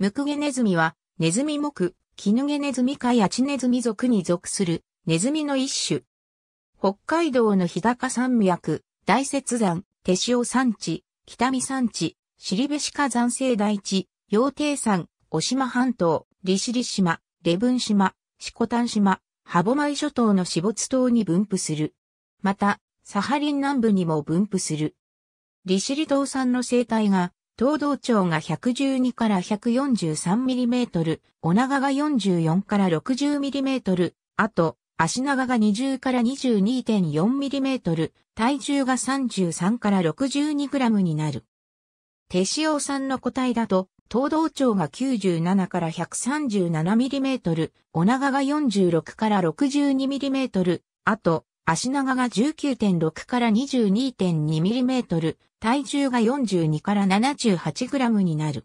ムクゲネズミは、ネズミ目、キヌゲネズミ科やチネズミ属に属する、ネズミの一種。北海道の日高山脈、大雪山、手塩山地、北見山地、尻部鹿山西大地、陽亭山、渡島半島、利尻島、礼文島、四股丹島、歯舞諸島の死没島に分布する。また、サハリン南部にも分布する。利尻島産の生態が東道長が112から143ミリメートル、尾長が44から60ミリメートル、あと、足長が20から22.4ミリメートル、体重が33から62グラムになる。手塩さんの個体だと、東道長が97から137ミリメートル、尾長が46から62ミリメートル、あと、足長が19.6から22.2ミリメートル、体重が42から78グラムになる。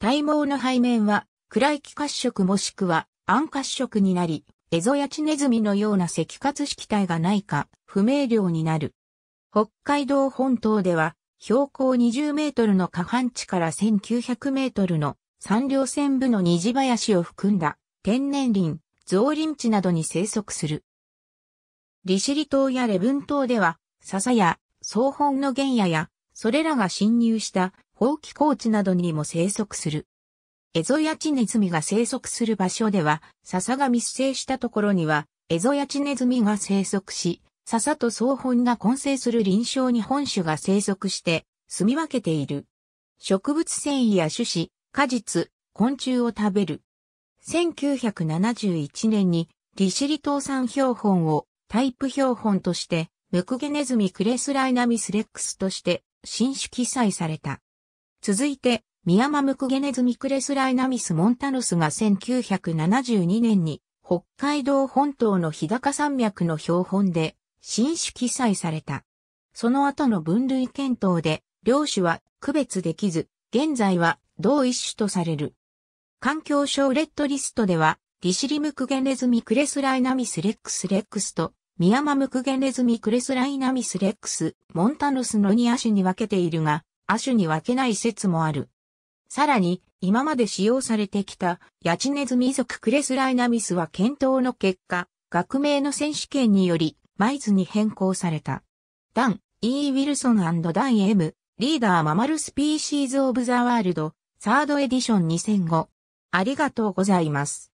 体毛の背面は暗い気褐色もしくは暗褐色になり、エゾヤチネズミのような赤褐色体がないか不明瞭になる。北海道本島では標高20メートルの下半地から1900メートルの山稜線部の虹林を含んだ天然林、造林地などに生息する。利尻島や礼文島では、笹や総本の原野やそれらが侵入した放棄高地などにも生息する。エゾヤチネズミが生息する場所では、笹が密生したところには、エゾヤチネズミが生息し、笹と草本が混成する臨床に本種が生息して、住み分けている。植物繊維や種子、果実、昆虫を食べる。1971年に利尻島産標本をタイプ標本として、ムクゲネズミクレスライナミスレックスとして新種記載された。続いて、ミヤマムクゲネズミクレスライナミスモンタノスが1972年に北海道本島の日高山脈の標本で新種記載された。その後の分類検討で両種は区別できず、現在は同一種とされる。環境省レッドリストでは、リシリムクゲネズミクレスライナミスレックスレックスとミヤマムクゲネズミクレスライナミスレックス、モンタノスの2亜種に分けているが、亜種に分けない説もある。さらに、今まで使用されてきた、ヤチネズミ属クレスライナミスは検討の結果、学名の選手権により、マイズに変更された。ダン、E. ウィルソンダン M、リーダーママルスピーシーズオブザワールド、サードエディション2005。ありがとうございます。